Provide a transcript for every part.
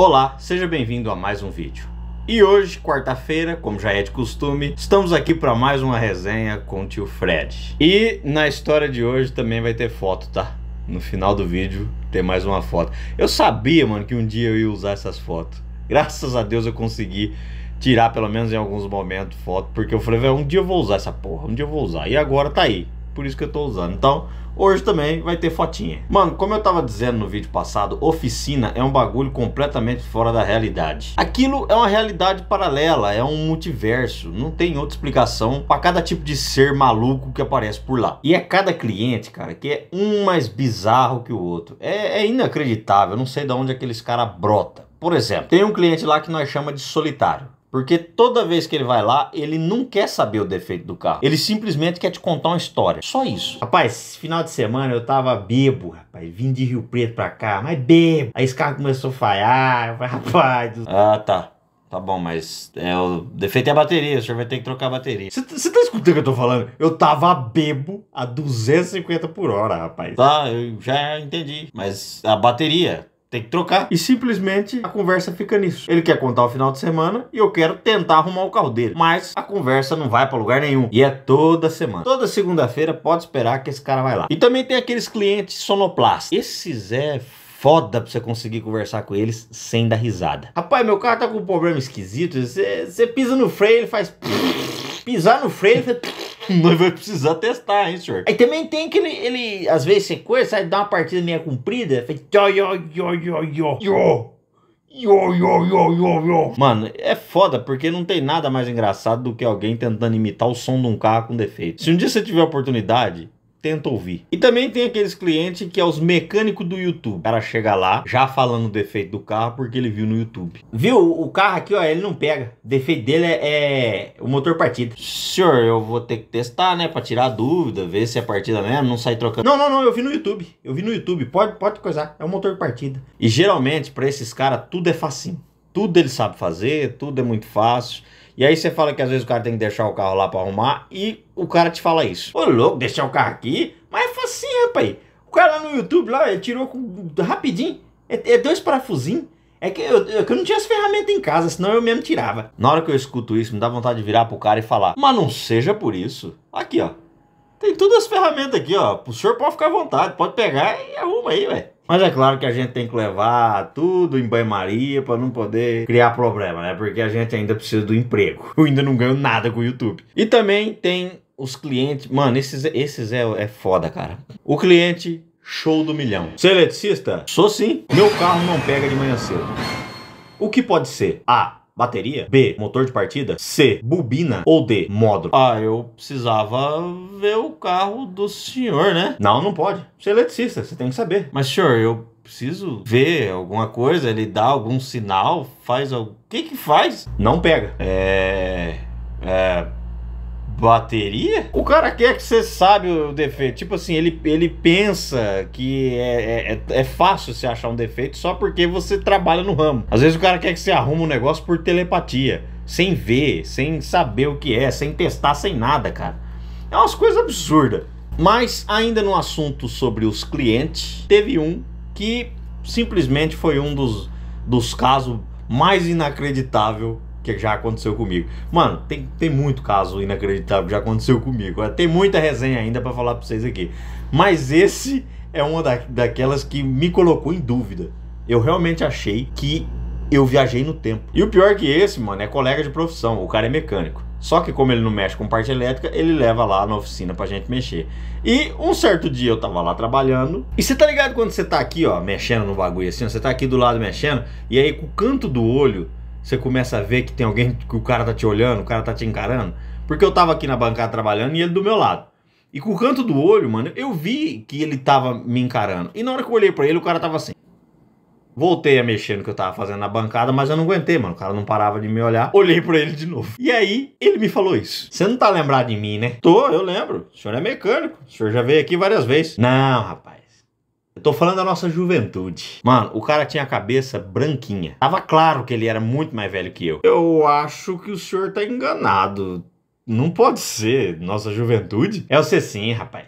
Olá, seja bem-vindo a mais um vídeo. E hoje, quarta-feira, como já é de costume, estamos aqui para mais uma resenha com o tio Fred. E na história de hoje também vai ter foto, tá? No final do vídeo tem mais uma foto. Eu sabia, mano, que um dia eu ia usar essas fotos. Graças a Deus eu consegui tirar, pelo menos em alguns momentos, foto, porque eu falei, um dia eu vou usar essa porra, um dia eu vou usar. E agora tá aí por isso que eu tô usando. Então, hoje também vai ter fotinha. Mano, como eu tava dizendo no vídeo passado, oficina é um bagulho completamente fora da realidade. Aquilo é uma realidade paralela, é um multiverso, não tem outra explicação para cada tipo de ser maluco que aparece por lá. E é cada cliente, cara, que é um mais bizarro que o outro. É, é inacreditável, eu não sei de onde aqueles caras brota. Por exemplo, tem um cliente lá que nós chama de solitário. Porque toda vez que ele vai lá, ele não quer saber o defeito do carro. Ele simplesmente quer te contar uma história. Só isso. Rapaz, final de semana eu tava bebo, rapaz. Vim de Rio Preto pra cá, mas bebo. Aí esse carro começou a falhar. rapaz. Ah, tá. Tá bom, mas é, o defeito é a bateria, o senhor vai ter que trocar a bateria. Você tá, tá escutando o que eu tô falando? Eu tava bebo a 250 por hora, rapaz. Tá, eu já entendi. Mas a bateria, tem que trocar. E simplesmente a conversa fica nisso. Ele quer contar o final de semana e eu quero tentar arrumar o carro dele. Mas a conversa não vai para lugar nenhum. E é toda semana. Toda segunda-feira pode esperar que esse cara vai lá. E também tem aqueles clientes sonoplastas. Esses é foda pra você conseguir conversar com eles sem dar risada. Rapaz, meu carro tá com um problema esquisito. Você pisa no freio, ele faz. Pisar no freio, ele faz. Nós vai precisar testar, hein, senhor? Aí também tem que ele, ele às vezes, coisa sai dá uma partida meia comprida, faz yo, yo, yo, yo, yo, yo. Yo, yo, yo, yo, yo. Mano, é foda porque não tem nada mais engraçado do que alguém tentando imitar o som de um carro com defeito. Se um dia você tiver oportunidade, tenta ouvir. E também tem aqueles clientes que é os mecânicos do YouTube. O cara chega lá já falando o defeito do carro porque ele viu no YouTube. Viu? O carro aqui, ó, ele não pega. O defeito dele é, é o motor partida. Senhor, eu vou ter que testar, né, para tirar a dúvida, ver se é partida mesmo, né, não sair trocando. Não, não, não, eu vi no YouTube. Eu vi no YouTube. Pode, pode coisar. É o motor partida. E geralmente para esses caras tudo é facinho. Tudo ele sabe fazer, tudo é muito fácil. E aí você fala que às vezes o cara tem que deixar o carro lá para arrumar e o cara te fala isso. Ô louco, deixar o carro aqui? Mas é facinho, rapaz. O cara lá no YouTube lá, ele tirou com... rapidinho. É, é dois parafusinhos. É que eu, eu, é que eu não tinha as ferramentas em casa, senão eu mesmo tirava. Na hora que eu escuto isso, me dá vontade de virar pro cara e falar: Mas não seja por isso. Aqui, ó. Tem todas as ferramentas aqui, ó. O senhor pode ficar à vontade, pode pegar e arruma aí, velho. Mas é claro que a gente tem que levar tudo em banho-maria para não poder criar problema, né? Porque a gente ainda precisa do emprego. Eu ainda não ganho nada com o YouTube. E também tem os clientes. Mano, esses, esses é, é foda, cara. O cliente show do milhão. Você é eletricista? Sou sim. Meu carro não pega de manhã cedo. O que pode ser? A bateria, B, motor de partida, C, bobina ou D, módulo. Ah, eu precisava ver o carro do senhor, né? Não, não pode. Você é eletricista, você tem que saber. Mas senhor, eu preciso ver alguma coisa, ele dá algum sinal, faz o que que faz? Não pega. É, é bateria? O cara quer que você sabe o defeito. Tipo assim, ele, ele pensa que é, é, é, é fácil você achar um defeito só porque você trabalha no ramo. Às vezes o cara quer que você arruma um negócio por telepatia, sem ver, sem saber o que é, sem testar, sem nada, cara. É umas coisas absurdas. Mas ainda no assunto sobre os clientes, teve um que simplesmente foi um dos, dos casos mais inacreditável que já aconteceu comigo. Mano, tem, tem muito caso inacreditável que já aconteceu comigo. É, tem muita resenha ainda para falar pra vocês aqui. Mas esse é uma da, daquelas que me colocou em dúvida. Eu realmente achei que eu viajei no tempo. E o pior que esse, mano, é colega de profissão. O cara é mecânico. Só que como ele não mexe com parte elétrica, ele leva lá na oficina pra gente mexer. E um certo dia eu tava lá trabalhando. E você tá ligado quando você tá aqui, ó, mexendo no bagulho assim, ó, você tá aqui do lado mexendo, e aí com o canto do olho você começa a ver que tem alguém que o cara tá te olhando, o cara tá te encarando. Porque eu tava aqui na bancada trabalhando e ele do meu lado. E com o canto do olho, mano, eu vi que ele tava me encarando. E na hora que eu olhei para ele, o cara tava assim. Voltei a mexer no que eu tava fazendo na bancada, mas eu não aguentei, mano. O cara não parava de me olhar. Olhei para ele de novo. E aí, ele me falou isso. Você não tá lembrado de mim, né? Tô, eu lembro. O senhor é mecânico. O senhor já veio aqui várias vezes. Não, rapaz tô falando da nossa juventude. Mano, o cara tinha a cabeça branquinha. Tava claro que ele era muito mais velho que eu. Eu acho que o senhor tá enganado. Não pode ser nossa juventude. É você sim, rapaz.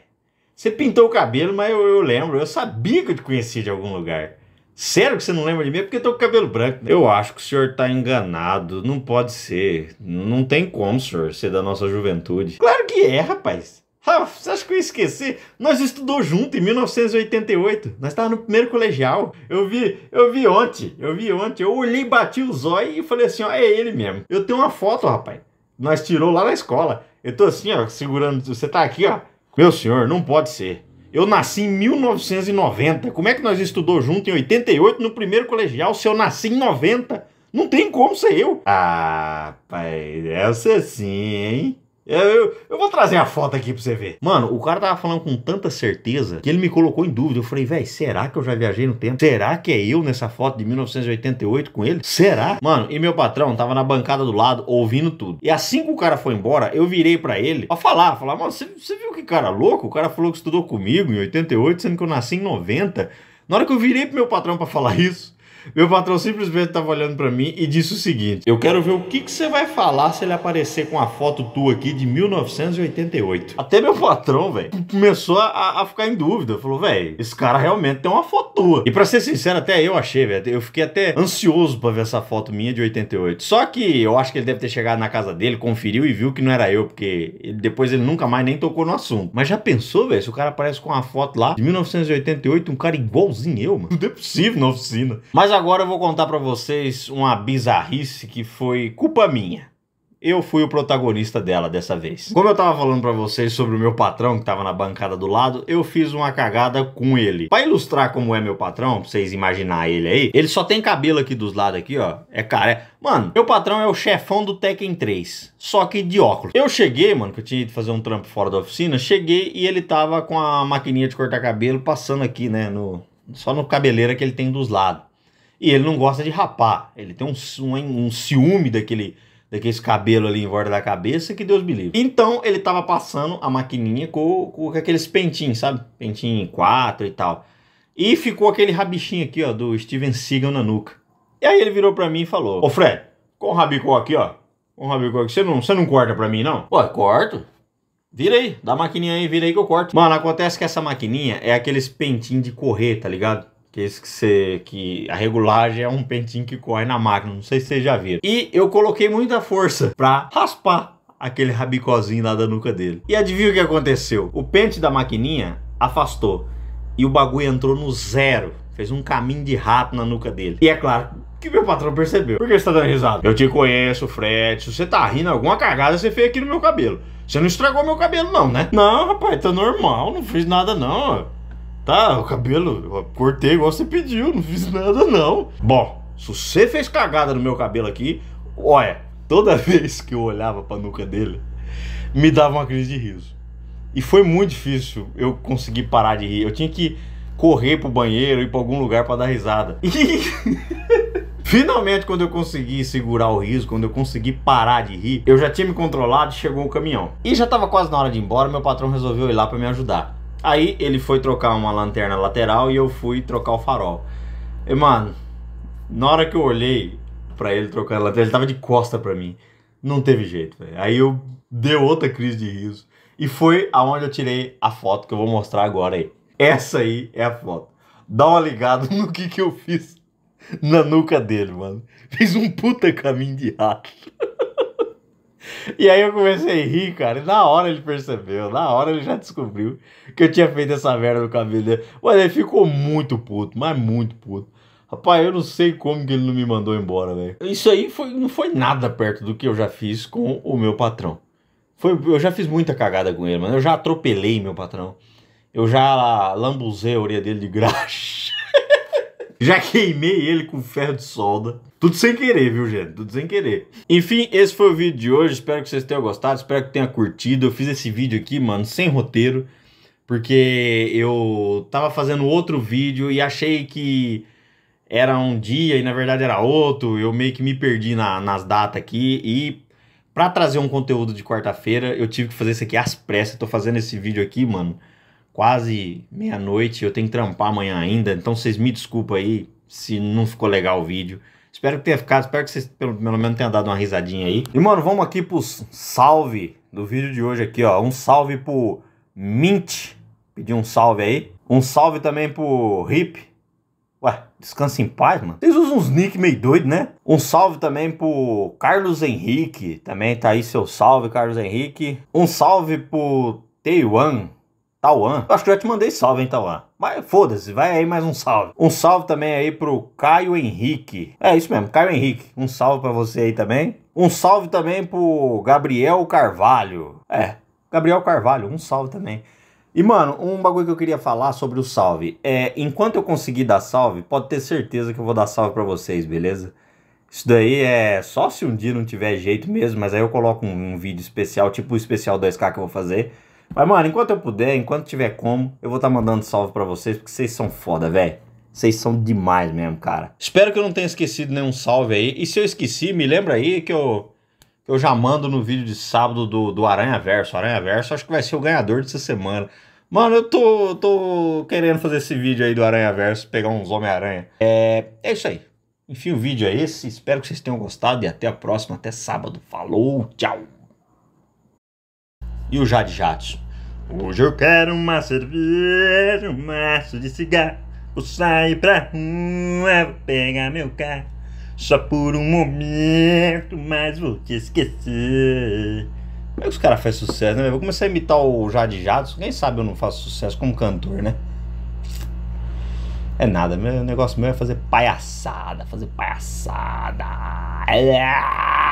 Você pintou o cabelo, mas eu, eu lembro. Eu sabia que eu te conhecia de algum lugar. Sério que você não lembra de mim? É porque eu tô com cabelo branco. Eu acho que o senhor tá enganado. Não pode ser. Não tem como, senhor, ser da nossa juventude. Claro que é, rapaz. Ah, você acha que eu esqueci? Nós estudou junto em 1988. Nós estávamos no primeiro colegial. Eu vi, eu vi ontem, eu vi ontem. Eu olhei, bati o zóio e falei assim, ó, é ele mesmo. Eu tenho uma foto, rapaz. Nós tirou lá na escola. Eu tô assim, ó, segurando. Você tá aqui, ó. Meu senhor, não pode ser. Eu nasci em 1990. Como é que nós estudou junto em 88 no primeiro colegial se eu nasci em 90? Não tem como ser eu. Ah, pai, essa é sim, hein? Eu, eu, vou trazer a foto aqui pra você ver. Mano, o cara tava falando com tanta certeza que ele me colocou em dúvida. Eu falei, velho, será que eu já viajei no tempo? Será que é eu nessa foto de 1988 com ele? Será? Mano, e meu patrão tava na bancada do lado ouvindo tudo. E assim que o cara foi embora, eu virei para ele pra falar, falar, mano, você viu que cara louco? O cara falou que estudou comigo em 88, sendo que eu nasci em 90. Na hora que eu virei pro meu patrão para falar isso, meu patrão simplesmente estava olhando para mim e disse o seguinte: Eu quero ver o que, que você vai falar se ele aparecer com a foto tua aqui de 1988. Até meu patrão, velho, começou a, a, ficar em dúvida. Falou, velho, esse cara realmente tem uma foto tua. E para ser sincero, até eu achei, velho. Eu fiquei até ansioso para ver essa foto minha de 88. Só que eu acho que ele deve ter chegado na casa dele, conferiu e viu que não era eu, porque depois ele nunca mais nem tocou no assunto. Mas já pensou, velho, se o cara aparece com uma foto lá de 1988, um cara igualzinho eu, mano? Não é possível na oficina. Mas mas agora eu vou contar para vocês uma bizarrice que foi culpa minha. Eu fui o protagonista dela dessa vez. Como eu tava falando para vocês sobre o meu patrão que tava na bancada do lado, eu fiz uma cagada com ele. Para ilustrar como é meu patrão, pra vocês imaginar ele aí, ele só tem cabelo aqui dos lados aqui, ó. É cara, é... Mano, meu patrão é o chefão do Tekken 3, só que de óculos. Eu cheguei, mano, que eu tinha ido fazer um trampo fora da oficina, cheguei e ele tava com a maquininha de cortar cabelo passando aqui, né, no... Só no cabeleira que ele tem dos lados. E ele não gosta de rapar. Ele tem um, um, um ciúme daquele, daqueles cabelo ali em volta da cabeça que Deus me livre. Então ele tava passando a maquininha com, com aqueles pentinhos, sabe? Pentinho 4 e tal. E ficou aquele rabichinho aqui, ó, do Steven Seagal na nuca. E aí ele virou pra mim e falou: Ô Fred, com o rabicó aqui, ó. Com o rabicó aqui, você não, você não corta pra mim, não? Ué, corto. Vira aí, dá a maquininha aí, vira aí que eu corto. Mano, acontece que essa maquininha é aqueles pentinhos de correr, tá ligado? Que é esse que você. que a regulagem é um pentinho que corre na máquina. Não sei se vocês já viram. E eu coloquei muita força pra raspar aquele rabicozinho lá da nuca dele. E adivinha o que aconteceu? O pente da maquininha afastou. E o bagulho entrou no zero. Fez um caminho de rato na nuca dele. E é claro, que meu patrão percebeu. Por que você tá dando risada? Eu te conheço, Fred. Se você tá rindo, alguma cagada você fez aqui no meu cabelo. Você não estragou meu cabelo, não, né? Não, rapaz, tá normal, não fiz nada, não. Tá, o cabelo, eu cortei igual você pediu, não fiz nada não. Bom, se você fez cagada no meu cabelo aqui, olha, toda vez que eu olhava pra nuca dele, me dava uma crise de riso. E foi muito difícil eu conseguir parar de rir. Eu tinha que correr pro banheiro, ir pra algum lugar para dar risada. E finalmente, quando eu consegui segurar o riso, quando eu consegui parar de rir, eu já tinha me controlado e chegou o caminhão. E já tava quase na hora de ir embora, meu patrão resolveu ir lá para me ajudar. Aí ele foi trocar uma lanterna lateral e eu fui trocar o farol. E, mano, na hora que eu olhei para ele trocar a lanterna, ele tava de costa para mim. Não teve jeito, velho. Aí eu deu outra crise de riso. E foi aonde eu tirei a foto que eu vou mostrar agora aí. Essa aí é a foto. Dá uma ligada no que que eu fiz na nuca dele, mano. Fiz um puta caminho de rato. E aí eu comecei a rir, cara. E na hora ele percebeu, na hora ele já descobriu que eu tinha feito essa merda no cabelo dele. ele ficou muito puto, mas muito puto. Rapaz, eu não sei como que ele não me mandou embora, velho. Isso aí foi, não foi nada perto do que eu já fiz com o meu patrão. Foi, eu já fiz muita cagada com ele, mano. Eu já atropelei meu patrão. Eu já lambuzei a orelha dele de graxa. Já queimei ele com ferro de solda. Tudo sem querer, viu, gente? Tudo sem querer. Enfim, esse foi o vídeo de hoje. Espero que vocês tenham gostado. Espero que tenham curtido. Eu fiz esse vídeo aqui, mano, sem roteiro. Porque eu tava fazendo outro vídeo e achei que era um dia e na verdade era outro. Eu meio que me perdi na, nas datas aqui. E para trazer um conteúdo de quarta-feira, eu tive que fazer isso aqui às pressas. tô fazendo esse vídeo aqui, mano quase meia-noite, eu tenho que trampar amanhã ainda, então vocês me desculpem aí se não ficou legal o vídeo. Espero que tenha ficado, espero que vocês pelo, pelo menos tenham dado uma risadinha aí. E mano, vamos aqui pros salve do vídeo de hoje aqui, ó. Um salve pro Mint, pedir um salve aí. Um salve também pro Rip. Ué, descansa em paz, mano. Vocês usam uns nick meio doido, né? Um salve também pro Carlos Henrique. Também tá aí seu salve, Carlos Henrique. Um salve pro Taiwan. Tauan. Eu acho que já te mandei salve, hein, Tauan. Mas foda-se, vai aí mais um salve. Um salve também aí pro Caio Henrique. É isso mesmo, Caio Henrique. Um salve para você aí também. Um salve também pro Gabriel Carvalho. É, Gabriel Carvalho, um salve também. E, mano, um bagulho que eu queria falar sobre o salve. É, enquanto eu conseguir dar salve, pode ter certeza que eu vou dar salve para vocês, beleza? Isso daí é só se um dia não tiver jeito mesmo, mas aí eu coloco um, um vídeo especial, tipo o especial 2K que eu vou fazer mas, mano, enquanto eu puder, enquanto tiver como, eu vou estar tá mandando salve para vocês, porque vocês são foda, velho. Vocês são demais mesmo, cara. Espero que eu não tenha esquecido nenhum salve aí. E se eu esqueci, me lembra aí que eu, eu já mando no vídeo de sábado do, do Aranha Verso. Aranha Verso acho que vai ser o ganhador dessa semana. Mano, eu tô, tô querendo fazer esse vídeo aí do Aranha Verso, pegar uns Homem-Aranha. É, é isso aí. Enfim, o vídeo é esse. Espero que vocês tenham gostado e até a próxima. Até sábado. Falou, tchau e o Jade Jatos. Hoje eu quero uma cerveja, um maço de cigarro. Vou sair pra rua, vou pegar meu carro. Só por um momento, mas vou te esquecer. Como é que os caras fazem sucesso, né? Eu vou começar a imitar o Jade Jatos. Quem sabe eu não faço sucesso como cantor, né? É nada, meu negócio meu é fazer palhaçada, fazer palhaçada. É.